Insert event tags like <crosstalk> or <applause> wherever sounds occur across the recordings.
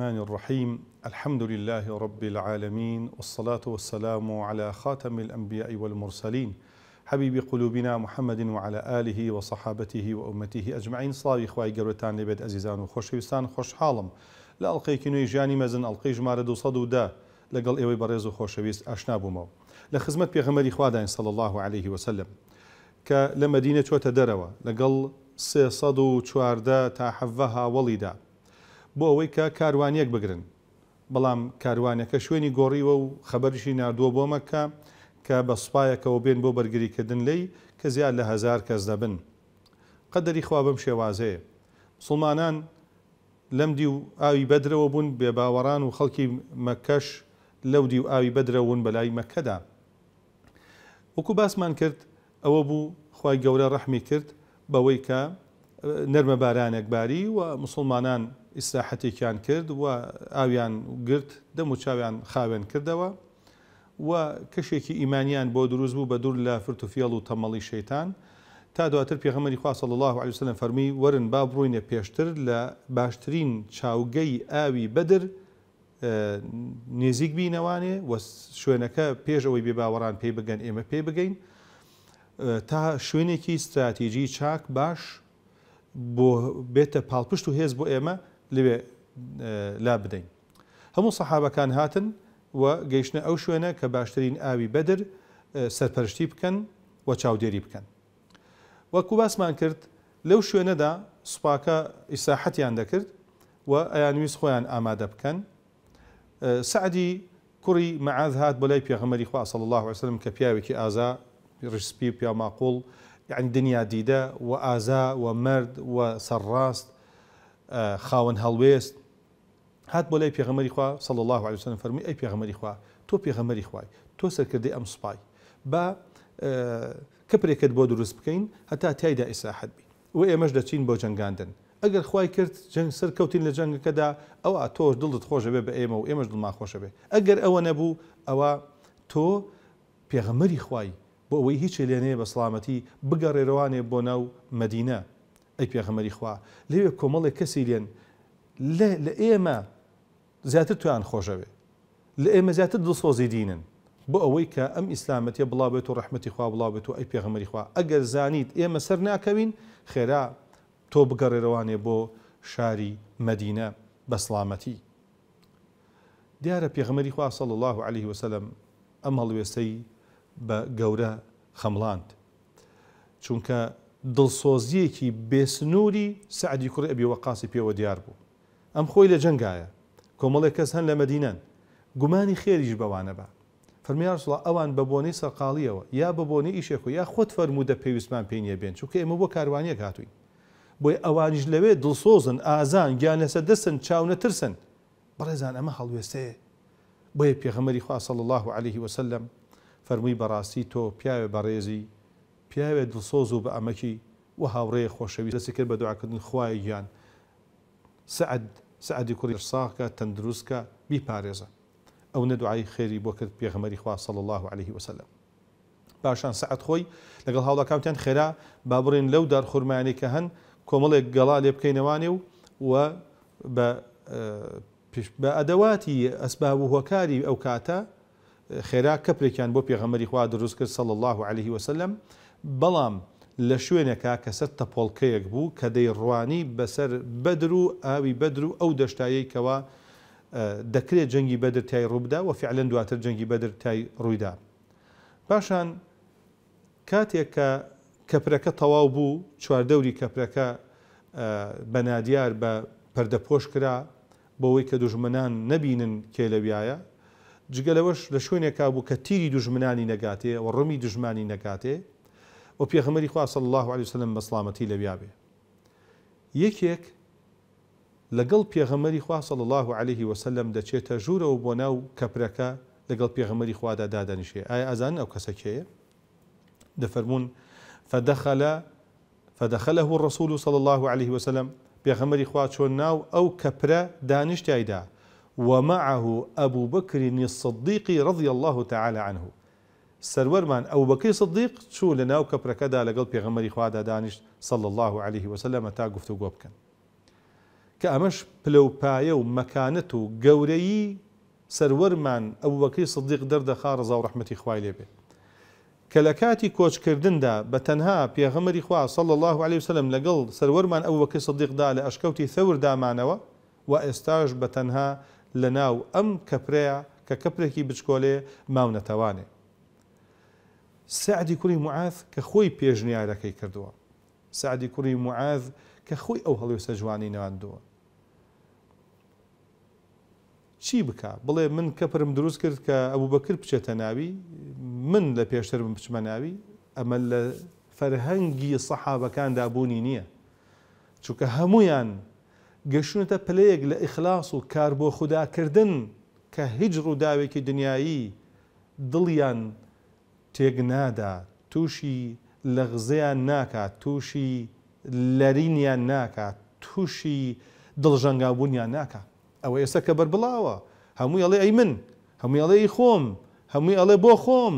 الرحمن الرحيم الحمد لله رب العالمين والصلاة والسلام على خاتم الأنبياء والمرسلين حبيب قلوبنا محمد وعلى آله وصحابته وأمته أجمعين صلاة خواهي قروتان لبيت أزيزان وخوش وخوشويستان خوش حالم لا ألقي كنوي جاني مزن ألقي جمار دو صدو دا لقل إيوي بريز وخوشويست أشناب مو لخزمة بيغمري خوادين صلى الله عليه وسلم كلمدينة وتدروا لقل سي صدو چوارده تا حفها وليدا بۆ ئەوەی کە کاروانیەک بگرن بەڵام کاروانەکە شوێنی گۆڕیوە و خەبەرشی نردووە بۆ مەکە کە بە سوپایەکەەوە بێن بۆ بەرگریکردن لی کە زیاد لە هزار کەس دەبن قەدەری خوا بەم شێوازەیە مسلمانان لەمدی و ئاوی بەدرەوە بوون بێ باوەڕان و خەڵکی مەکەش لەودی و ئاوی بەدرەوەون بەلای مەکەدا وەکو باسمان کرد ئەوە بوو خی گەورە ڕەحمی کرد بەوەی کە نەرمە بارانێک باری و مسلمانان ئیسراحەتێکیان کرد و ئاویان گرت دەم و چاویان خاوێن کردەوە و کەشێکی ئیمانیان بۆ دروست بوو بە دوور لە فرتوفیڵ و تەمەڵی شەیتان تا دواتر پێغەمەری خواصل الله عليه وسلم فەرمی وەرن با بڕوینە پێشتر لە باشترین چاوگەی ئاوی بەدر نێزیک بینەوانێ و شوێنەکە پێشەوەی بێباوەڕان پێی بگەن ئێمە پێی بگەین تا شوێنێکی استراتیژی چاک باش بۆ بێتە پاڵپشت و هێز بۆ ئێمە لەوێ لا بدەین هەموو سەحابەکان هاتن و گەیشتە ئەو شوێنە کە باشترین ئاوی بەدر سەرپەرشتی بکەن و چاودێری بکەن وەکو باسمان کرد لەو شوێنەدا سوپاکە ئیساحەتیان دەکرد و ئەیانویست خۆیان ئامادە بکەن سعدی کوڕی مەعاز هات بۆ لای پێغەمەری خوا سەڵ الله وسلم کە پیاوێکی ئازا ڕشسپی پیاماقۆڵ يعني دنيا ديدا و ومرد و مرد و آه، هات بولاي لای پێغەمەری خوا الله عليه وسلم فەرمی ئەی پێغەمەری تو تۆ پێغەمەری تو تۆ سەرکردی ام سباي با آه، کەپێکت بۆ دروست بکەین تايدا اسا ئیساحت بین و ئێمەش دەچین بو جنگاندن اگر خوای کرد جنگ سەر کەوتین لە جنگەکەدا ئەو تۆش دڵت خۆشە بێ به ئێمە و دل ما خۆشە بێ اگر او نبو او تو پێغەمەری خوای بۆ ئەوەی هیچ لێنەیە بە سلامەتی بگەڕێرەوانێ بۆ ناو مدینە ئەی پێغەمەری خوا لێوێ کۆمەڵێک کەسی لێن لە ئێمە زیاتر تویان خۆشەوێ لە ئێمە زیاتر دڵسۆزی دینن بۆ ئەوەی کە ئەم ئیسلامەتە بڵاوێت و ڕحمەتی خوا بڵاوێت و ئەی پێغەمەری خوا ئەگەر زانیت ئێمە سەر ناکەوین خێرا تۆ بگەڕێرەوانێ بۆ شاری مدینە بە سلامەتی دیارە پێغەمەری خوا سەڵ الله عليه وسلم ئەم هەڵوێستەی بە گەورە خەمڵاند چونکە دڵسۆزیەکی بێسنووری سعدی کوڕ ئەبی وەقاسی پێوە دیار بوو ئەم خۆی لە جنگایە کۆمەڵێک کەس هەن لە مەدینەن گومانی خێریش بەوانە بە فەرمیارسڵ ئەوان بە بۆنەی سەرقاڵیەوە یا بە بۆنەی ئیشێک و یا خۆت فەرمودە پێویستمان پێینە بێن چونکە ئێمە بۆ کاروانیە هاتوین بۆی ئەوانیش لەوێ دڵسۆزن ئازان گیانەسە دەسن چاونە ترسن بەڕێزان ئەمە هەڵوێستەیە بۆیە پێغەمەری خواصل الله عليه وسلم فەرمووی بەڕاستی تۆ پیاوێ بەڕێزی پیاوێت دڵسۆز و بە ئەمەکی و هاوڕێ خۆشەوی دەسی کرد بە دوعاکردن خوای گیان سعد سعدی کوڕی ساقکە تەندروستکە بیپارێزە ئەو نەدوعای خێری بۆ کرد پێغمەری خوا صل الله عليه وسلم باشان سعد خۆی لەگەڵ هاوڵەکانتیان خێرا با بڕین لەو دار خورمانی کە هەن کۆمەڵێک گەڵا لێ بکەینەوانێ و و بە ئەدەواتی ئەسباب و هۆکاری ئەو کاتە خێرا کەپێکیان بۆ پێغەمەری خوا دروست کرد سەڵ الله عليه وسلم بەڵام لە شوێنێکا کەسەر تەپۆڵکەیەک بوو کە دەی ڕوانی بەسەر بەدر و ئاوی بەدر و ئەو دەشتاییکەوە دەکرێت جەنگی بەدر تای ڕووبدا و فعلەن دواتر جەنگی بەدر تای ڕوویدا. پاشان کاتێک کە کەپرەکە تەواو بوو چواردەوری کەپرەکە بەنادیار بە پەردەپۆش کرا بۆەوەی کە دوژمنان نەبینن کێلەویایە جگەلەوەش لە شوێنێک بوو کە تیری دژمنانی نەگاتێ و ڕمی دژمانی نەکاتێ و پێغمەری خواصل الله عليه وسلم بەسلامەتی لەویابێ یەکێک لەگەڵ پێغەمەری خواصل الله عليه وسلم دەچێتە ژوورەوە بۆ ناو کەپرەکە لەگەڵ پێغەمەری خوادا دادەنیشێ ئایا ئازان ئەو کەسەکەیە دەفەرمونون فدخل فدخله الرسول صلى الله عليه وسلم پێغەمەری خوا چۆن ناو أو ئەو کەپرە دانیشتایدا ومعه أبو بكر الصديق رضي الله تعالى عنه سرورمان أبو بكر الصديق شو لناو كبركدا لقل پیغمبر خوادا دانش صلى الله عليه وسلم تا گفتو گوبكن كأمش بلو بايو مكانتو قوريي سرورمان أبو بكر الصديق درد خارزة ورحمة إخوائي لبه كلكاتي كوش كردندا بتنها پیغمبر خوا صلى الله عليه وسلم لقل سرورمان أبو بكر الصديق دا لأشكوتي ثور معنوا وإستاج بتنها لە ناو ئەم کەپرەیە کە کەپرێکی بچکۆلێ ماونەتەوانێ سعدی کوری معاف کە خۆی پێژنیارەکەی کردووە سعدی کوری معاف کە خۆی ئەو هەڵوێسە جوانی نەواندووە چی بکە بڵێ من کەپرم دروست کرد کە ئەوو بەکر بچێتە ناوی من لە پێشتر من بچمە ناوی ئەمە لە فەرهەنگی سەحابەکان دابوونی نییە چونکە هەمویان گەشتونەتە پلەیەک لە ئیخلاص و کار بۆ خودداکردن کە هیچ ڕووداوێکی دنیایی دڵیان تێگنادا تووشی لە غزیان ناکات تووشی لەرینیان ناکات تووشی دڵژەنگابوونیان ناکات ئەوە ئێستا کە بەر بڵاوە هەمووی ئەڵێ ئەی من هەمووی ئەڵێی خۆم هەمووی ئەڵێ بۆ خۆم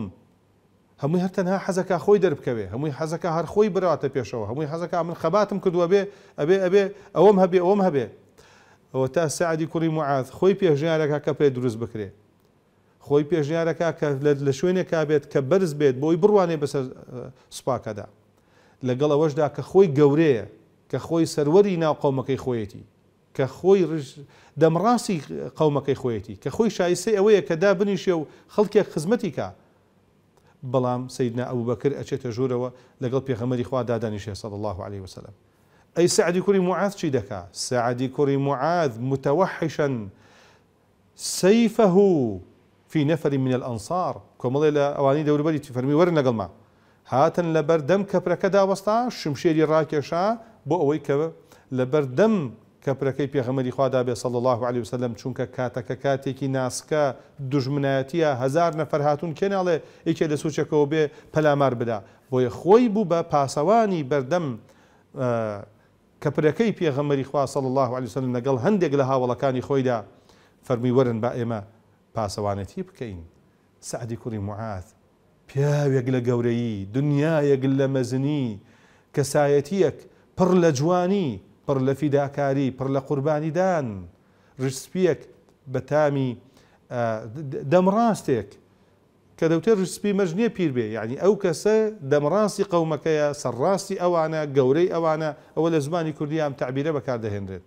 هەمووی هەرتەنها حەزەکە خۆی دەربکەوێ هەمووی حەزەکە هەر خۆی براتە پێشەوە هەمووی حەزەکە من خەباتم کردووە بێ ئەبێ ئەبێ ئەوەم هەبێ ئەوەم هەبێ ئەوە تا سعدی کوڕی معات خۆی پێژیارەکە کە پێ دروست بکرێ خۆی پێژیارەکە کە لە شوێنێک کابێت کە بەرز بێت بۆی بڕوانێ بەسەر سوپاکەدا لەگەڵ ئەوەشدا کە خۆی گەورەیە کە خۆی سەروەری ناوقۆمەکەی خۆیەتی کە خۆی دەمڕاستی قەومەکەی خۆیەتی کە خۆی شایسە ئەوەیە کە دا بنیشێ و خەڵکێک خزمەتی کا بلام بەڵام سیدنا ئەو بەکرد ئەچێتە ژوورەوە لەگەڵ پێخەمەری خوا دادانیشێ صلى الله عليه وسلم أي سعد کوری معاذ شي دكا سعد کوری معاذ متوحشا سيفه في نفر من الأنصار كمالي لا أواني دور بري تفرمي ورن قلما هاتن لبردم كبركدا وسطا شمشيري راكشا بو أوي لبردم کە پرەکەی پێغەمەری خوادا بێ سەڵ الله عليه وسلم چونکە کاتەکە کاتێکی ناسکە دژمنایەتە هزار نەفەر هاتون کێناڵێ یکێ لە سوچەکەەوە بێ پەلامار بدا بۆیە خۆی بوو بە پاسەوانی بەردەم کە پرەکەی پێغەمەری خوا سەڵ الله عليه وسلم لەگەڵ هەندێک لە هاوڵەکانی خۆیدا فەرمی وەرن بە ئێمە پاسەوانەتی بکەین سعدی کوڕی معات پیاوێک لە گەورەیی دنیایەک لە مەزنی کەسایەتیەک پڕ لە جوانی پڕ لە فیداکاری پڕ لە قوربانیدان ڕسپیەک بە تامی آه، دەمڕاستێک کە دەوتێت ڕسپی مەژنیە پیر بی یعنی يعني او کس دم راستی ئەو کەسە سر راستی او عنا جوری او عنا اول زمانی کردیم تعبیر بکار دهند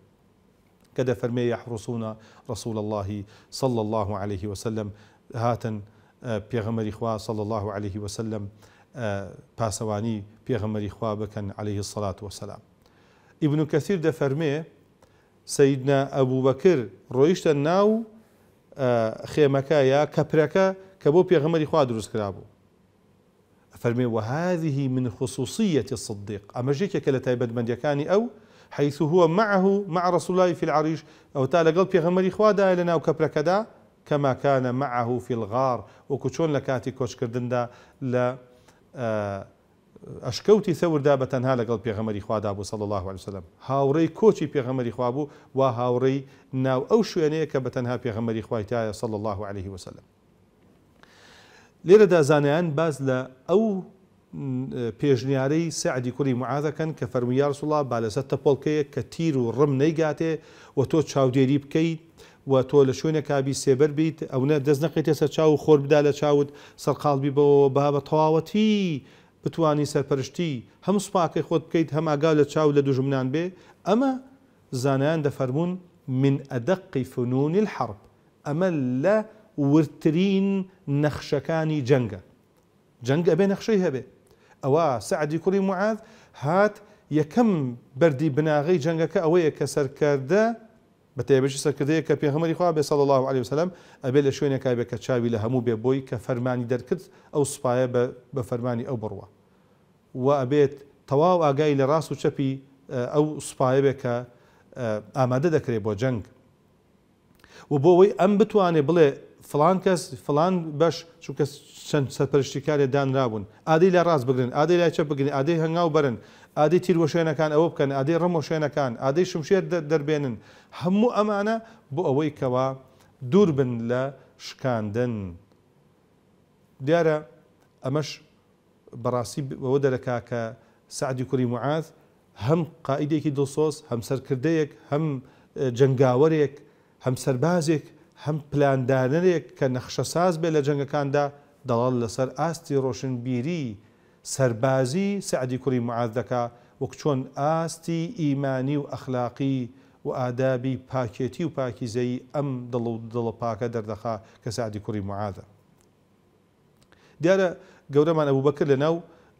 کە دەفەرمێ یحڕسوونە ڕسوول اللهی صل الله عليه وسلم هاتن آه، پێغەمەری خوا صل الله عليه وسلم آه، پاسەوانی پێغەمەری خوا بکەن عليه الصلاة وسلام. كثير ده فرمي سيدنا ابو بكر رويشت ناو آه، خيمكا يا كبركا كبو بيغمر پێغەمەری دروس كرابو فرمي وهذه من خصوصية الصديق أما جيك كلا تايبد من يكاني أو حيث هو معه مع رسول الله في العريش أو تالا قلب يا غمري دا لنا دا كما كان معه في الغار وكتشون لكاتي كوش دا لا آه ئەشکەوتی سەوردا بە تەنها لەگەڵ پێغەمەری خوادا بوو سەڵ الله وسلم هاوڕێی کۆچی پێغەمەری خوا بوو و هاوڕێی ناو ئەو شوێنەیە کە بە تەنها پێغەمەری خوایتایە سەڵ الله عليه وسلم لێرەدا زانیان باز لە ئەو پێژنیارەی سعدی کوری معادەکەن کە فەرمیار سوڵا بالەسەر تەپۆڵکەیە کە تیر و ڕم نەیگاتێ و تۆ چاودێری بکەیت و تۆ لە شوێنە کابی سێبەر بیت ئەوە دەست نەقێتێ سەر چاو خۆر بدا لە چاود سەرقالبی بەوە با بە تەواوەتی بتانی هم هەم سوپاکەی خۆت بکەیت هەماگا لە چاو جمنان بی اما زانان دا فرمون من ادق فنون الحرب اما لا ورترین نەخشەکانی جنگ جەنگ ئەبێ نەخشەی بی ئەوە سعدی کری معاد هات یکم بردی بناغی جنگ که کە سەرکردە بە تێبشی سەرکردەیە کە پێغمەری خوا بێ سەڵ الله عليه وسلم ئەبێ لە شوێنێکای بێ کە چاوی لە هەموو لهمو بۆی کە فەرمانی او ئەو به فرمانی فەرمانی و ئەبێت تەواو ئاگای لە ڕاست و چەپی ئەو سوپایە بێ کە ئامادە دەکرێت بۆ جەنگ و بۆەوەی ئەم بتوانێ بڵێ فلان کەس فلان بەش چونکە چەند سەرپەرشتیکارێ دانرابوون ئادی لە ڕاست بگرن ئادی لای چە بگرن ئادەی هەنگاو بەرن ئادی تیروەشێنەکان ئەوە بکەن ئادەی ڕەمۆشێنەکان ئادەی شمشێر دەربێنن هەموو ئەمانە بۆ ئەوەی کەوا دوور بن لە شکاندن دیارە ئەمەش بەڕاستی بەوە دەرەکا کە سعدی کوری معاز هەم قائیدێکی دڵسۆس هەم سەرکردەیەک هەم جنگاوەرێک هەم سەربازێک هەم پلاندانەرێک کە نەخشەساز بێ لە جنگەکاندا دەڵال لەسەر ئاستی ڕۆشنبیری سەربازی سعدی کوری معاز دەکا وەک چۆن ئاستی ئیمانی و ئەخلاقی و ئادابی پاکێتی و پاکیزەی ئەم دڵ و دڵە پاکە دەردەخا کە سعدی کوری معادە. دیارە گەورەمان ئەوو بەکرد لە ناو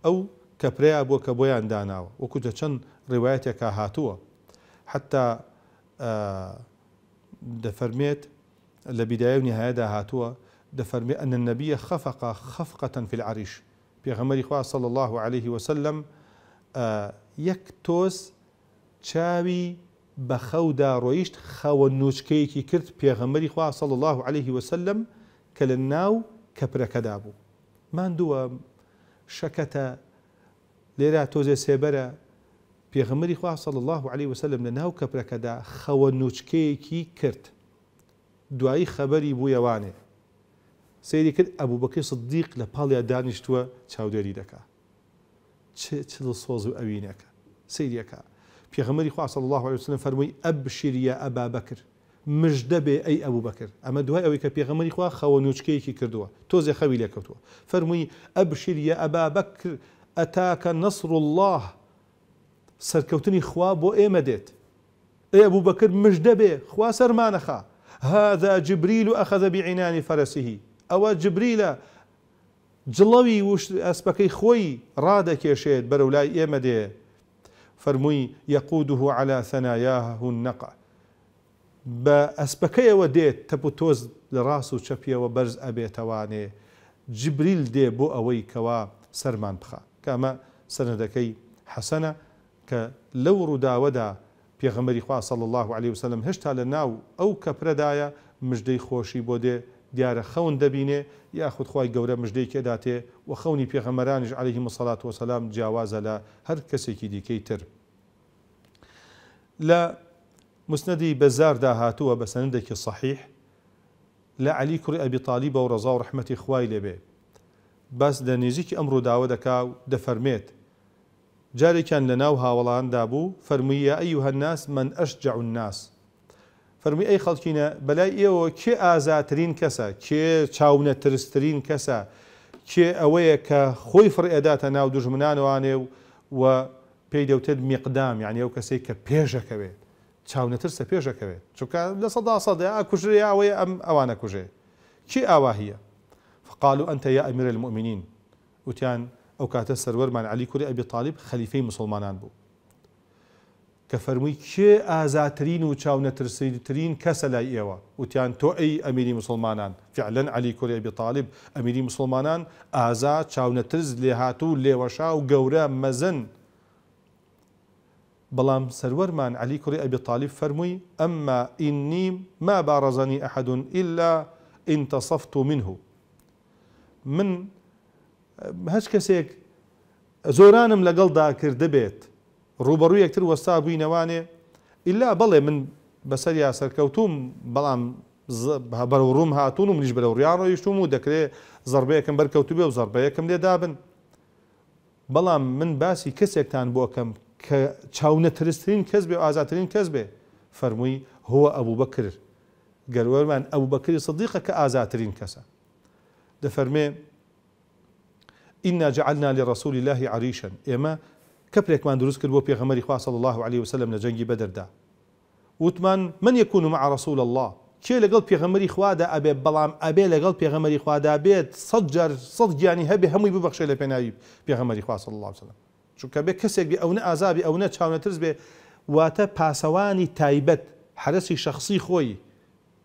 ئەو کەپرەیە بۆ کە بۆیان داناوە وەکو جە چەند ڕێوایەتێکا هاتووە حتا دەفەرمێت لە بیدایە و نهایەدا هاتووە دەفەرمێ ئەن نەبیە خەفق خەفقەتەن فی العریش پێغەمەری خوا صلی الله عليه وسلم یەک تۆز چاوی بە خەودا ڕۆیشت خەوە نوچکەیەکی کرد پێغەمەری خوا صلی الله عليه وسلم کە لە ناو کەپرەکەدا بوو ماندووە شەکەتە لێرە تۆزێ سێبەرە پێغمەری خواسەڵ الله عليه وسلم لە ناو کەپرەکەدا خەوە نوچکەیەکی کرد دوایی خەبەری بوویەوانێ سەیری کرد ئەبوو بەکەی صدیق لە پاڵیا دانیشتووە چاودێری دەکا چ سۆز و ئەوینەکە سریەکە پێغمەری خواسە الله عليه وسلم فەرمووی ئەب شیریە ئەبا بەکرد مژدە بێ ئەی ئەوو بکرد ئەمە دوای ئەوەی کە پێغەمەری خوا خەوە تو کردووە تۆزێ خەوی لێکەوتووە ابشر ئەبشیریە ابا بەکر ئەتاکە نصر الله سركوتني خوا بو ئێمە دێت ئێ ئەبوو بەکرد مژدە بێ خوا سەرمانەخا هذا جبريل أخذ بعنان فرسه أو جبريل جلوي وش ئەسپەکەی خۆی ڕادەکێشێت بەرەولای ئێمە دێ فەرمووی يقوده على ثناياه النقع بە ئەسپەکەیەوە دێت تەپ و تۆز لە ڕاست و چەپیەوە بەرز ئەبێتەوانێ جبریل دێ بۆ ئەوەی کەوا سەرمان بخە کامە سەرەکەی حەسەنە کە لەو ڕووداوەدا پێغەمەری خواسەڵ الله عليه وسلم هشتا لە ناو ئەو کەپرەدایە مژدەی خۆشی بۆ دێ دیارە خەون دەبینێ یاخود خی گەورە مژدەی کێداتێ و خەونی پێغەمەرانیش عليه مسلات وسلام جیاوازە لە هەر کەسێکی دیکەی تر لە مسندی بەزاردا هاتووە بە سندێکی صحیح لە علی کوڕی ئەبی تاالی بە و ڕزا و ڕحمەتی خوای لێبێ بەس لە نێزییکی ئەمڕۆ داوە دەکا و دەفەرمێت جارێکیان لە ناو هاوڵاندا بوو فەرموویە ئەی و هەناس من ئەشجع الناس فەرمی ئەی خەڵکینە بەلای ئێوە کێ ئازاترین کەسە کێ چاونە ترسترین کەسە کێ ئەوەیە کە خۆی فرڕێداتە ناو دژمنانوانێ و و پێی دەوتێت میقدام یعنی ئەو کەسێک کە پێشەکەوێت که پێشەکەوێت دا لە سەدا سەدا یا ئەوەیە ام ئەوانە کوژێ کی ئاوا هەیە فقالوا أنت يا أمير المؤمنين تیان أو كاتا سرور من علي كوري أبي طالب خليفة مسلمانان بو كفرمي كي سیدترین کس ترين كسلا إيوا تیان تو أي أميري مسلمانان فعلا علي كوري أبي طالب أميري مسلمانان آزا شاو نترز لهاتو لوشا جورا مزن بەڵام سەروەرمان علی کوڕی ئەبی تاالب فەرمووی ئەمما ئینیم ما بارەزانی ئەحدون ئللا ئینتەسەفت و منه من هەچ کەسێک زۆرانم لەگەڵدا کردبێت ڕوبەڕوو یەکتر وەستا بووینەوانێ ئللا بەڵێ من بەسەر یا سەرکەوتوم بەڵام بەرە ڕوم هاتون و منیش بەرە ڕیان ڕۆیشتوم و دەکرێت زربەیەکم بەرکەوتو بێ و زربەیەکم لێدابن بەڵام من باسی کەسێکتان بۆکەم کە چاونەترستترین کەس بێ ئازاترین کەس بێ فەرمووی هو ئەبوو بەکر گەروەرمان ئەو بەکری صدیقە کە ئازاترین کەسە دەفەرمێ ئنا جعلنا لرسول الله عریشن ئێمە دروس دروست کرد بۆ پێغەمەری صلى الله عليه وسلم لە بدر دا وتمان من يكون مع رسول الله کێ لەگەڵ پێغەمەری أبي ئەبێ بەڵام ئەبێ لەگەڵ پێغەمەری خوادا بێت سەد جار سەد گیانی هەبێ هەمووی ببەخشێ لە پێناوی پێغەمەری صلى الله وسلم چونکە بێ کەسێک بێ ئەوە ئازابی ئەوە چاونەترس بێ واتە پاسەوانی تایبەت حرسی شخصی خۆی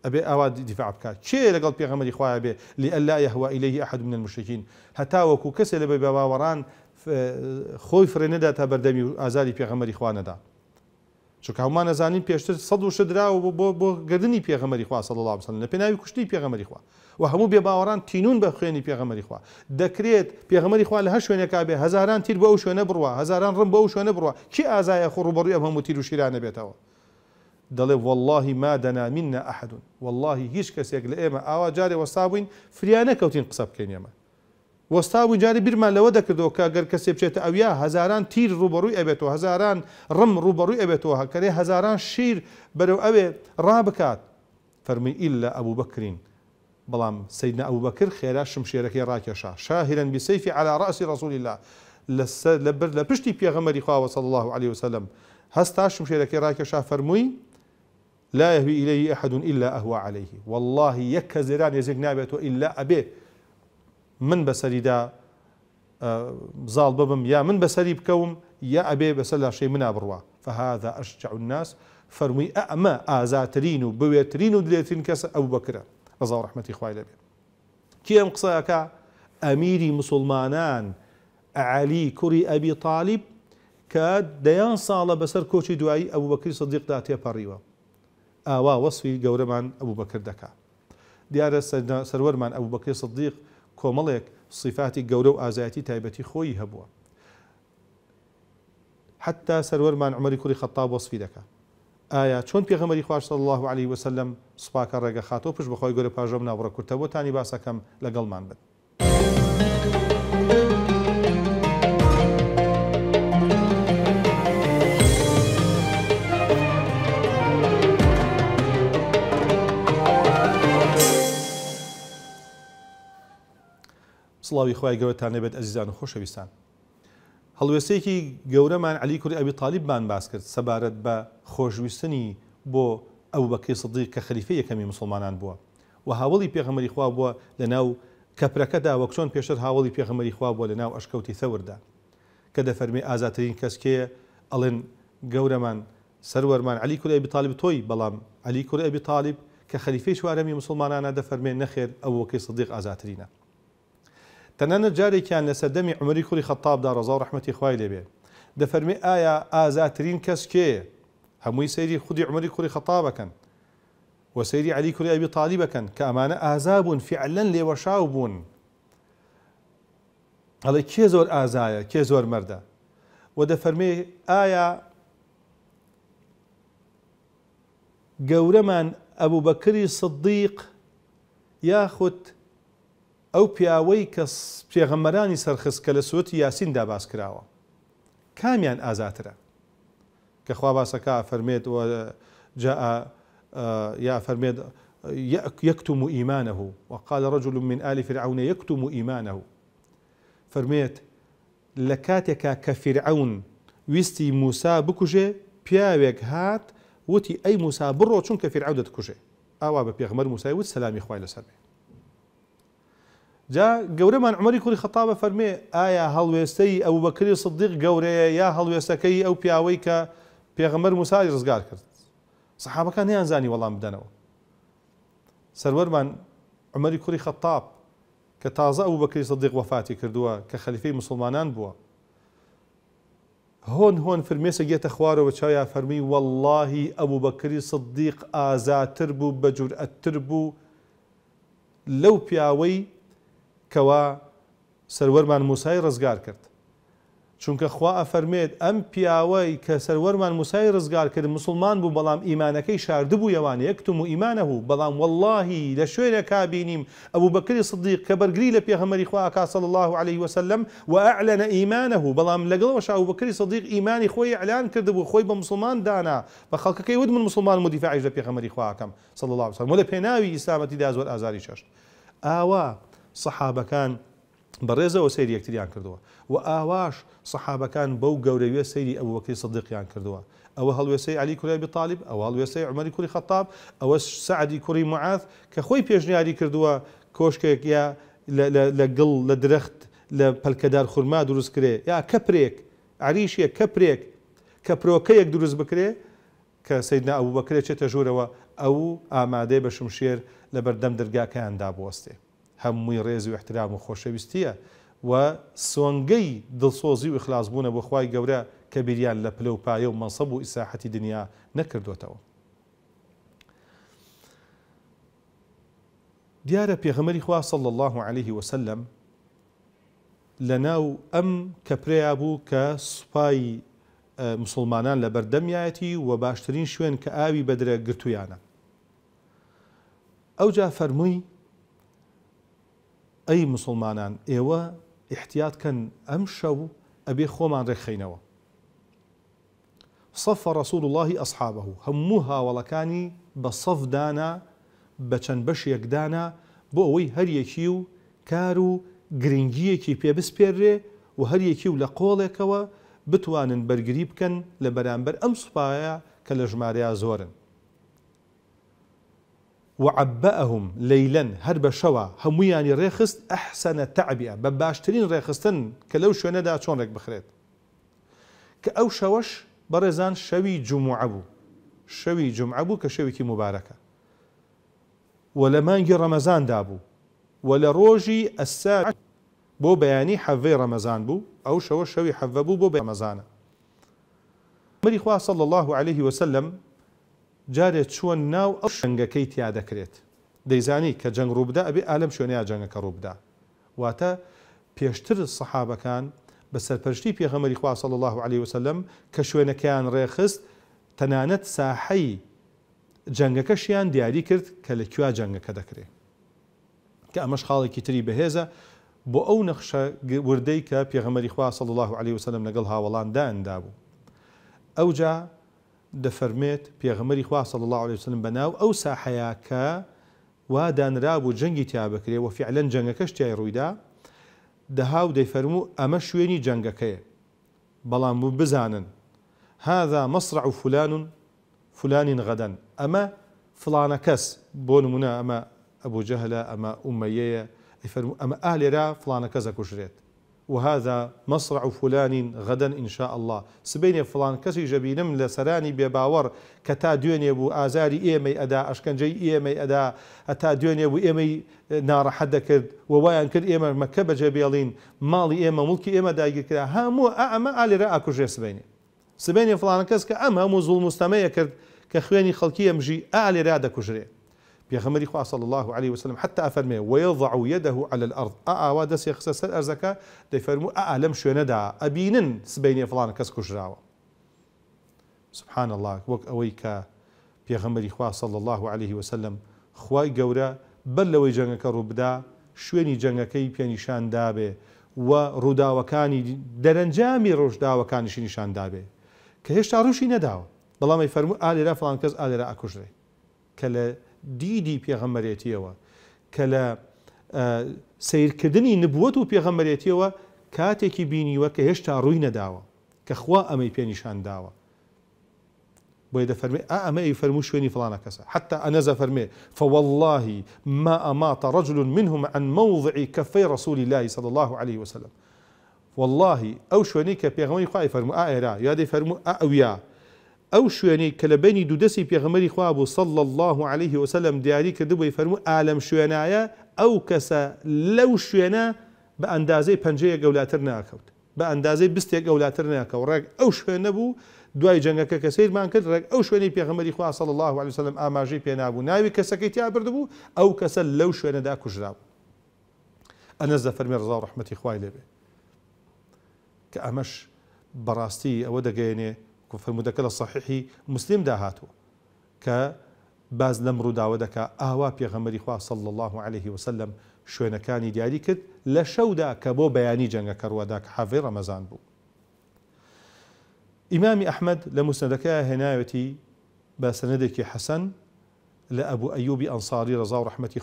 أبي أواد دفاع بك شيء لقلب يا غمري خويا به لئلا يهوى إليه أحد من المشركين حتى وكو كسل بباوران خوي فرندا تبردمي أزالي بيغمري خوانا دا چونکە هەمان نەزانین پێشتر سەد وش درراوە بۆ بۆ گردنی پێغەمەری خوا سەڵ لاسن لە پێناوی کوشتی پێغەمەری خوا و هەموو بێ باوەڕان تینون بە خوێنی پێغەمەری خوا دەکرێت پێغەمەری خوا لە هە شوێنێکا بێ هزاران تیر بە ئەو شوێنە بڕوە هزاران ڕم بە ئەو شوێنە بڕوە کی ئازایە خوڕوبڕی ئەم هەموو تیر و شیرانە بێتەوە دەڵێ واللهی ما دەنامینە ئەحدون واللهی هیچ کەسێک لە ئێمە ئاوا جارێ وەسابووین فریانە کەوتین قسە بکەین ئێمە وەستا وجاری بیرمان لودك دەکردەوە کە گەر کەسێ بچێتە ئەویا هزاران تیر ڕوبەڕووی ئەبێتەوە هزاران ڕم ڕوبەڕووی ئەبێتەوە هەکەێ هزاران شیر بەرەو ئەوێ ڕابکات فەرمی ئیل لە ابو بکرین بەڵام سیدنا ئەو بەکر خێرا شمشێرەکەی ڕاکێشا شاهرن بسەیفی على راس رسول الله لبر بر لە پشتی پێغەمەری خواوە الله عليه وسلم هەستا يا ڕاکێشا فرمي لا يهوي إليه أحد إلا أهوى عليه والله يك زران يزيق نابته إلا أبيه من دا آه، زال ببم یا من بەسەری بکەوم یا أبي بسلا لاشەی من بڕوە فهذا أشجع الناس فرمي أما آزاترينو و بوێترین و أبو بكر ئەو بکرە ڕزا و ڕحمەتی خوای لەبێ کی ئەم قسەکە ئەمیری مسلمانان علی کوڕی ئەبی تاالب کە دەیان ساڵە بەسەر کۆچی دوایی ئەو بەکری سەدیقدا تێپەڕیوە ئاوا وەصفی گەورەمان ئەوو بەکرد دەکا دیارە سەروەرمان ئەو بەکری کۆمەڵێک سیفاتی گەورە و ئازایەتی تایبەتی خۆی هەبووە حتا سەروەرمان عمەری کوری خەتا بۆسفی دەکە ئایا چۆن پێغەمەری خوارد الله عليه وسلم سوپاکە ڕێگە خاتۆ پشت بەخۆی گەورە پاژۆم ناوڕە کورتەوە تانی باسەکەم لەگەڵمان بن سڵاوی خخوای گەورتان لەبێت ئەزیزان و خۆشەویستان هەڵوێستێکی گەورەمان علی کوری ئەبی تاالبمان باس کرد سەبارەت بە خۆشویستنی بۆ ئەو بەکەی سەدی کە خەریفە یەکەمی مسلمانان بووە و هاوڵی پێغەمەری خوا بووە لە ناو کەپرەکەدا وەک چۆن پێشتر هاوڵی پێغەمەری خوا بووە لە ناو ئەشکەوتی سەوردا کە دەفەرمی ئازاترین کەسکێ ئەڵێن گەورەمان سەروەرمان علی کوری ئەبی تاالب تۆی بەڵام علی کوری ئەبی تاالب کە خەریفەی شوارەمی مسلمانانە دەفەرمێن نەخێر ئەو وەکەی سەدیق ئازاترینە تەنانە جارێکیان لە سەردەمی عمەری کوری خەتابدا ڕزا ڕحمەتی خوای لێبێ دەفەرمی آزاترين كس كي کێ هەمووی سەیری عمري عمەری خطابا كان وسيري علي كوري أبي طالبا كان كأمانة آزاب فعلا لي وشاوبون هذا كي زور آزايا كي زور مردا وده فرمي آية قورمان أبو بكر الصديق ياخد ئەو پیاوەی کە پێغەمەرانی سەرخستکە لە سوەتی یاسیندا باس کراوە کامیان ئازاترە کە خوا باسەکە فەرمێت جاء یا فەرمێت يكتم إيمانه وقال رجل من آل فرعون يكتم إيمانه فرميت لكاتك كفرعون ويستي موسى بكجي بياوك هات وتي أي موسى برو چون كفرعون دتكجي آوا ببيغمر موسى وت سلامي خواهي لسرمي جا من عمەری کوری خەتابە فەرمێ ئایا هەڵوێستەی ئەو بەکری صدیق گەورەیە یا هەڵوێستەکەی ئەو پیاوەی کە پێغەمەر موسای ڕزگار کرد سەحابەکان نیان زانی وەڵام بدەنەوە سەروەرمان عمەری کوری خەتاب کە تازە ئەو بەکری صدیق وەفاتی کردووە کە خەلیفەی مسلمانان بووە هون هون فرمێسە گێتە خوارەوە چایا فەرمی والله ابو بەکری صدیق ئازاتر بوو بە جورئەتتر لو لەو کەوا سەروەرمان موسى رزقار كرت چونکە خوا افرميد ام بياوي کە سەروەرمان موسى ڕزگار کرد مسلمان بو بلام ئیمانەکەی شاردبوو یەوان یەکتم و ئیمانە و بەڵام واللهی لە شوێنە کابینیم ئەو بەکری صدیق کە بەرگری لە پێغەمەری الله عليه وسلم و ايمانه بلام و بەڵام ابو بكر الصديق ايماني ئیمانی خۆی ئەلان خوي بمسلمان دانا بە كي ود من مسلمان مدیفاعش لە پێغەمەری اكا صلى الله عليه وسلم ولا بيناوي اسلامتي داز والازاري شاشت اوا سەحابەکان بەڕێزەوە سەیری یەکتریان کردووە و ئاواش سەحابەکان بەو گەورەوێ سەیری ئەو وەکی صدیقیان کردووە ئەوە هەڵوێسەی علی کوری بتاالب ئەوە هەڵوێسەی عمەری کوری خەتاب ئەوە سعدی کوری معاف کە خۆی پێشنیاری کردووە کۆشکێک یا لە گڵ لە درەخت لە پەلکەدار خورما دروست کرێ یا کەپرێک عریشیە کەپرێک کە پرۆکەیەک دروست بکرێ کە سیدنا ئەو بەکرێت چێتە ژوورەوە ئەو ئامادەی بە شمشێر لە بەردەم دەرگاکەیان دابوەستێ. هەمووی ڕێز و احترام و خۆشەویستیە و سۆنگەی دڵسۆزی و خلاصبوونە بۆ خی گەورە کە بیریان لە پلە و پایە و منسەب و ئیساحەتی دنیا نەکردوێتەوە. دیارە پێغەمەری خوا صل الله عليه وسلم لە ناو ئەم کەپرەیە بوو کە سوپای مسلمانان لە بەردەمیەتی و باشترین شوێن کە ئاوی بەدرە گرتویانە. ئەو جا فەرمووی ئەی مسلمانان ئێوە احتیاتکەن ئەم شەو ئەبێ خۆمان ڕێخینەوە صف رسول الله أصحابه هەمووها وڵەکانی بە سەفدانا بە چەند بەش یەکدانا بۆ ئەوەی هەریەکی و کار و گرنگیەکی پێبسپێرێ و هەریەکی و لە قۆڵێکەوە بتوانن بەرگری بکەن لە بەرامبەر ئەم سوپایە کە لە ژمارەیە زۆرن وعبأهم ليلا هرب بشوا هميان ريخست أحسن تعبئة بباشترين ريخستن كلو شو ندا چونك بخريت كأو شوش برزان شوي جمعة بو شوي جمعة بو كشوي كي مباركة ولمانجي رمضان دابو ولا روجي الساعة بو بياني حفي رمضان بو أو شوش شوي حفبو بو بياني رمضان مري صلى الله عليه وسلم جارێک چۆن ناو ئەو شنگەکەی تیا دەکرێت دەیزانی کە جەنگ ڕووبدا ئەبێ ئالم شوێنەیە جەنگەکە ڕووبدا واتە پێشتر سەحابەکان بە سەرپەرشتی پێغەمەری خواصل الله عليه وسلم کە شوێنەکەیان ڕێخست تەنانەت ساحەی جەنگەکەشیان دیاری کرد کە لە کووا جەنگەکە دەکرێت کە ئەمەش خاڵێکی تری بەهێزە بۆ ئەو نەخشە وردەی کە پێغەمەری خواصل الله عليه وسلم لەگەڵ هاوڵانداندا بوو ئەوجا دەفەرمێت بيغمري خواه صلى الله عليه وسلم بناو أو ساحەیە ودان رابو دانرابوو جەنگی تیا بکرێ و فعلەن جەنگەکەش تیای ڕوویدا دەهاو دەیفەرموو ئەمە شوێنی جەنگەکەیە بزانن هذا مصرع فلان فلان غدا أما ئەمە فلانە کەس بۆ نمونە ئەمە ئەبوو جەهلە ئەمە ئومەیەیە ئەیفەرموو ئەمە ئالێرا فلانە کەس ئەکوژرێت وهذا مصرع فلان غدا إن شاء الله سبين فلان كسي جبينم لسراني بباور كتا دوني أبو آزاري إيمي أدا أشكنجي إيمي أدا أتا دويني بو إيمي نار حد كرد ووايان كرد إيمي مكبة جبيلين مالي إيمي ملكي إيمي دايق كرا هامو أعمى آه، آه، آلي رأى كجي سبيني سبين فلان كسك كأم آه، همو ظلم مستمية كرد كخواني خلقي أمجي آلي رأى دا كجريه پیغمبری خوا صلى الله عليه وسلم حتى افرمه ويضع يده على الارض أأ وا يخسر سر ارزكا ديفرمو ا لم شندا ابينن سبيني فلان كس كشراوا سبحان الله وك اويكا پیغمبری خوا صلى الله عليه وسلم خوای گەورە بەر لەوەی جەنگەکە ڕووبدا شوێنی جەنگەکەی پێنیشاندابێ و ڕووداوەکانی دەرەنجامی ڕۆژداوەکانیشی نیشاندابێ کە هێشتا ڕوشی نەداوە بەڵامی فەرمو ئالێرا فلان کەس ئالێرا ئەکوژرێ کە لە دیدی پێغەمەرێتیەوە کە لە اه، سیرکردنی نبووەت و پێغەمەرێتیەوە کاتێکی بینیوە کە هێشتا ڕووی نەداوە کە خوا ئەمەی پێنیشان داوە بۆی دەفەرمێ ئەمە ئەی فەرمو شوێنی فلانە کەسە حتا ئەنەزە فەرمێ فواللهی ما ئەماتە رجل منهم عن موضع کەفەی رسول لای صلى الله عليه وسلم والله او شوێنی کە پێغەمەی خوای ائرا ئا دي فرمو فەرمو ئەو شوێنەی کە لە بینی دوودەسی پێغمەری خوا بوو سەڵ الله عليه وسلم دیاری کە دبی فەرمو ئالم شوێنایە ئەو کەسە لەو شوێنە بە ئەندازەی پنجەیە گەولاتر ناکەوت بە ئەندازەی بستێک گەولاتر ناکەوت ڕێک ئەو شوێنە بوو دوای جەنگەکە کە سیرمان کرد ڕێک ئەو شوێنی پێغمەری خوا سەڵ الله عليه وسلم ئاماژەی پێنابوو ناوی کەسەکەی تیابرد بوو ئەو کەسە لەو شوێنەدا کوژرا بوو ئەنەز دە فەرمی ڕزا ڕحمەتی خوای لێبێ کە ئەمەش بەڕاستی ئەوە دەگەێنێ فەرمودەکە لە سەحیحی مسلم داهاتو ك باز لەم ڕووداوە دەکا ئاوا پێغەمەری خوا صلى الله عليه وسلم شو دیاری کرد لە شەودا کە كبو بياني جەنگەکە ڕوادا کە حافی ڕەمەزان بوو ئیمامی ئەحمد لە موسنەدەکە هێناوەتی بە سەنەدێکی انصاري لە ئەبوو ئەیوبی ئەنساری ڕزا و ڕحمەتی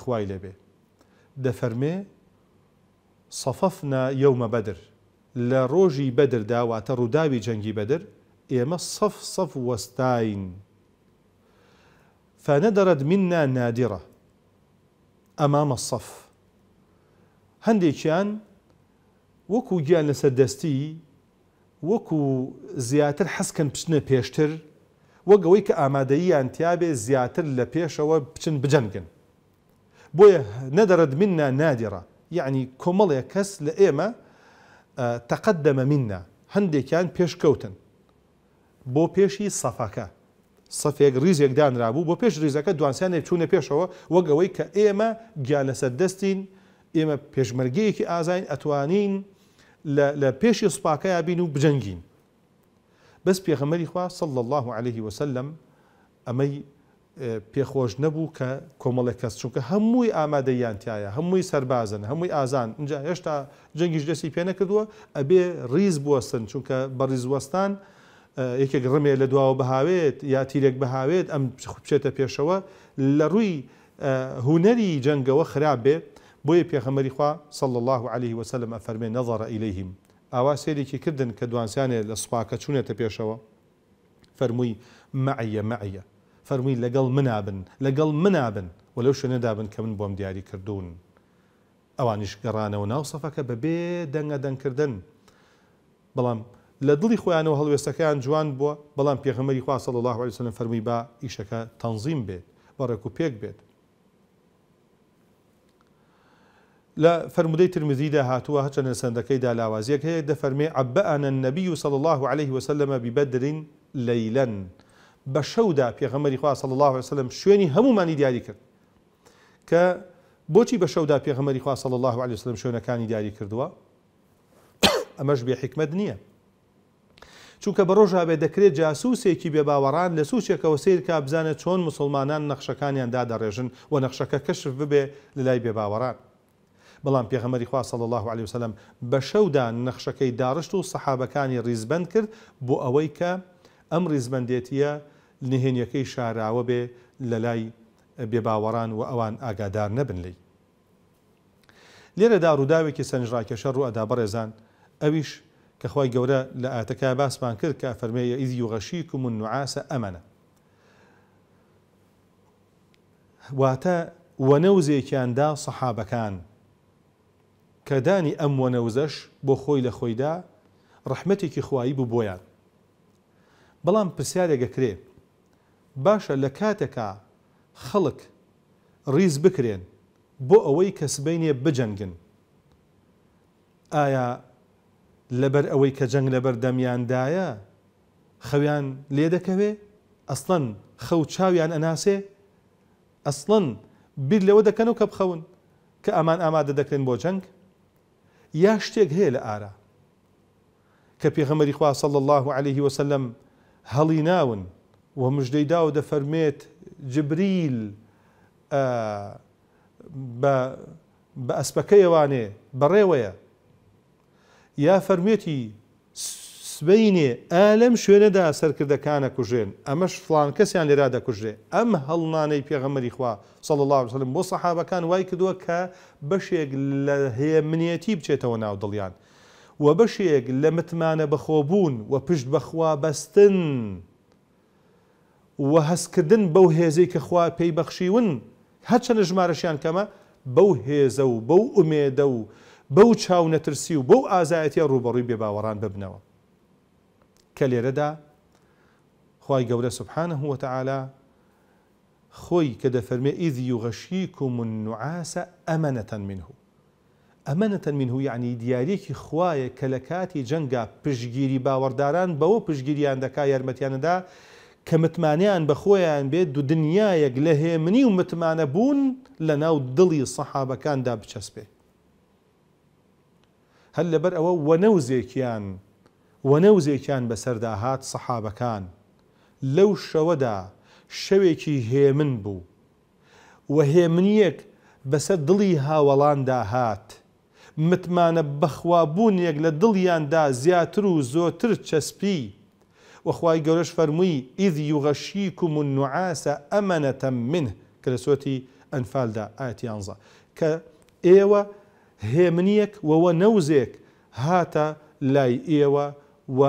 صففنا يوم بدر لروجي بدر دا واتە داوي جەنگی بدر إما صف صف وستاين فندرت منا نادرة أمام الصف هندي كان وكو جان لسدستي وكو زيات حەسکەن پچنە پێشتر وەگەوەی آمادية ئامادەییان تیاابێ زیاتر لە پێشەوە بچن بجەنگن منا نادرة يعني نادرە یعنی کۆمەڵێک کەس لە ئێمە آه، تەقدەمە مننا هەندێکیان بۆ پێشی سەفەکە سەفێک ریزێکدانرابوو بۆ پێش ریزەکە دوانسیانێک چوونە پێشەوە وەگەوەی کە ئێمە گیان لەسەر دەستین ئێمە پێشمەرگەیەکی ئازین ئەتوانین لە پێشی سوپاکەیان بین و بجەنگین بەس پێخەمەری خوا سڵ الله عليه وسلم ئەمەی پێخۆش نەبوو کە کۆمەڵێک کەس چونکە هەمووی ئامادەیان تایە هەمووی سربازن هەمووی ئازان اینجا هێشتا جەنگیش دەستی پێ نەکردووە ئەبێ ریز بوەستن چونکە بە ریزوەستان یەکێک ڕمێ لە دواوە بەهاوێت یا تیرێک بەهاوێت ئەم بچێتە پێشەوە لە ڕووی هوەری جەنگەوە خراپ بێ بۆیە پێخەمەری خوا صل الله عليه وسلم ئەفەرمێ نەظڕە ئیلەیهیم ئاوا سێرێکی کردن کە دوانسیانێ لە سوپاکە چوونێتە پێشەوە فەرمووی معە معە فەرمووی لەگەڵ منابن لەگەڵ منابن وەلەو شوێنەدابن کە من بۆم دیاری کردوون ئەوانیش گەڕانەوە ناو سەفەکە بەبێ دەنگە دەنگکردن بەڵام لە دڵی هلو هەڵوێستەکەیان جوان بلان بەڵام پێغمەری صلی الله وسلم فرمی با ئیشەکە تەنظیم بێت بەڕێک و پێک بێت لە فرمودەی ترمزیدا هاتووە هەچەنە سندەکەیدا لاوازیەک هەیە دەفەرمێ عبەەنە نەبی النبي صلى الله عليه وسلم ببدر ليلا بە شەودا پێغەمەری خوا صل الله وسلم شوێنی هەمومانی دیاری کرد کە بۆچی بە بشودا پێغەمەری خوا صل الله عليه وسلم شوێنەکانی دیاری کردووە <coughs> ئەمەش بێ حکمت نییە چونکە بە ڕۆژاابێ دەکرێت جاسووسێکی بێباوەڕان لە سوچێکەوە سیرکە بزانێت چۆن مسلمانان نەخشەکانیان دادەڕێژن و نەخشەکە کەشف ببێ لە لای بێباوەڕان. بەڵام پێغەمەری خواصل الله عليه وسلم بە شەودا نەخشەکەی داڕشت و سەحابەکانی ریزبند کرد بۆ ئەوەی کە ئەم ریزبندێتیە نهێنیەکەی شاراوە بێ لە لای بێباوەڕان و ئەوان ئاگادار نەبن لی. لێرە داروداوێکی سنجڕاکێشە ڕوو ئەدا بەڕێزان ئەویش کە خی گەورە لە ئاتەکە باسمان کرد کە فەرمەیە ئیزی و غەشیک و من نوعاسە ئەمەە واتە وەنەوزێکیاندا سەحابەکان کە دانی ئەم وەنەوزەش بۆ خۆی لە خۆیدا ڕحمەتێکی خوایی بوو بۆیان بەڵام پرسیارێکەکرێ باشە لە کاتێکا خەڵک ریز بکرێن بۆ ئەوەی کەسبینێ بجەنگن ئایا لبر اوي كجنگ لبر دميان دايا خويان لێ دەکەوێ ئەسڵەن خەو چاویان ئەناسێ ئەسڵەن بیر لەوە دەکەن و کە بخەون کە ئەمان ئامادە دەکەن بۆ جەنگ یا شتێک هەیە لە ئارا کە الله عليه وسلم هەڵی ناون و مژدەی دا آه با با بە ئەسپەکەیەوانێ بەڕێوەیە یا فەرمێتی سبینێ ئالەم شوێنەدا سەرکردەکانە کوژێن ئەمەش فلان کەسیان لێرا دەکوژێ ئەم هەڵنانەی پێغەمەری خوا سەڵ الله وسلم بۆ سەحابەکان وای کردووە کە بەشێک لە هێمنیەتی بچێتەوە ناو دڵیان و بەشێک لە متمانە بەخۆبوون و پشت بەخوا بەستن و هەستکردن بەو هێزەی کە خوا پێی بەخشیون هەچەنە ژمارەشیان کەمە بەو هێزە و بەو ئومێدە و بەو چاو نەترسی و بەو ئازایەتی ڕوبەڕووی بێ باوەڕان ببنەوە کە لێرەدا خی گەورە سبحانە هوتەعالا خۆی کە دەفەرمێ ئیدی و غەشیک و من نوعاسە ئەمەەتەن منه ئەمەەتەن منه یعنی دیارێکی خوایە کە لە کاتی جەنگا پشگیری باوەڕداران بەوە پشگیریان دەکا یارمەتیانەدا کە متمانیان بە خۆیان بێت دو دنیایەک لە هێمنی و متمانە بوون لە ناو دڵی سەحابەکاندا بچەسبێت ونوزي لەبەر ئەوە وەنەوزێکیان صحابة كان هات شودا شويكي هي من بو وهي من يك دڵی هاوەڵاندا هات متمانە بەخوابوونیەک لە دڵیاندا زیاتر و زۆتر چەسپی وەخوای گەورەش فەرمووی ئیدی وغەشیکم و نوعاسە ئەمەەتە من کە لە سۆتی ئەنفالدا ئاەتیانزە آية کە إيوة هێمنیەک وەوە نەوزێک هاتە لای ئێوە و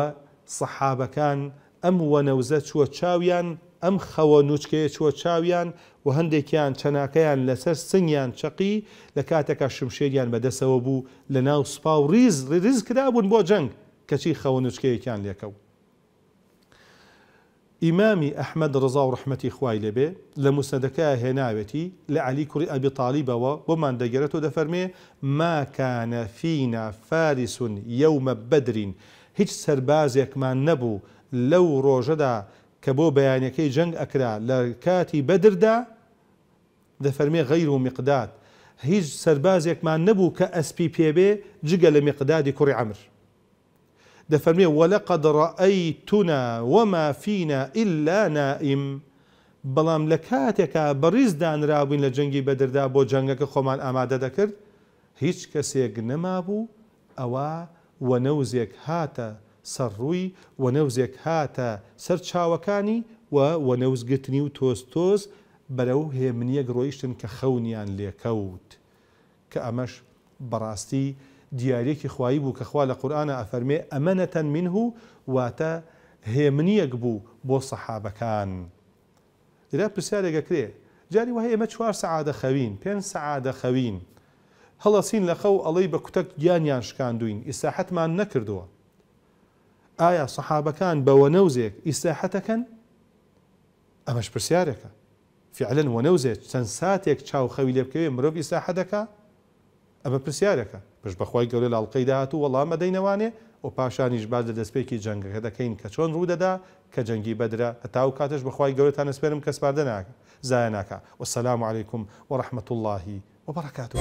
سەحابەکان ئەم وە نەوزە چوە چاویان ئەم خەوە نوچکەیە چوە چاویان و هەندێکیان چەناکەیان لەسەر سنگیان چقی لە کاتێکا شمشێریان بەدەسەوە بوو لە ناو سوپا و ریز ریز کرابوون بۆ جەنگ کەچی خەوە نوچکەیەکیان لێکەوت إمامي أحمد رضا ورحمة إخوائي به لمسندكا هناوتي لعلي كري أبي طالب ومن دقرته دفرمي ما كان فينا فارس يوم بدر هيج سربازيك ما نبو لو روجدا كبو بيانيكي كي جنگ أكرا لكاتي بدر دا دفرمي غير مقداد هيج سربازيك ما نبو كأس بي بي بي جغل مقداد كري عمر دەفەرمێ وەلقد ڕائەیتونە وەما فینە ئللا نائیم بەڵام لە کاتێکە بەڕیزدانرابووین لە جەنگی بەدردا بۆ جەنگەکە خۆمان ئامادە دەکرد هیچ کەسێک نەمابوو ئەوە وەنەوزێک هاتە سەرڕووی وەنەوزێک هاتە سەر چاوەکانی و وەنەوزگرتنی و تۆستۆز بەرەو هێمنیەک ڕۆیشتن کە خەونیان لێکەوت کە ئەمەش بەڕاستی دیارێکی خوایی بوو کە خوا لە قورآانە ئەفەرمێ ئەمەەتەن منه واتە هێمنیەک بوو بۆ سەحابەکان. لرا پرسیارێکەکرێ جاری وهەیە ئمە چوار سەعادە خەوین پێنج سەعادە خەوین. هەڵەسین لە خەو ئەڵەی بە کوتەک گیانیان شکاندوین ئیساحتمان نەکردووە. ئایا سەحابەکان بەوە نەوزێک ئیساحەتەکەن؟ ئەمەش پرسیارێکە. فعلەن وەنەوزێت چەند ساتێک چاو خەوی لێ بکەوێ مرۆڤ ئیساحەدەکە؟ ئەمە پرسیارەکە. پش بەخوای گەورە لاڵقەی داات و وەڵامە دەینەوانێ و پاشانیش باز لە دەستپێکی جەنگەکە دەکەین کە چۆن ڕوودەدا کە جەنگی بەدرە هەتاو کاتش بەخوای گەورەتان نسپێرم کەسپاردە زایە ناکە وەسەسلام عیکم وەڕحمەت اللهی وبركاته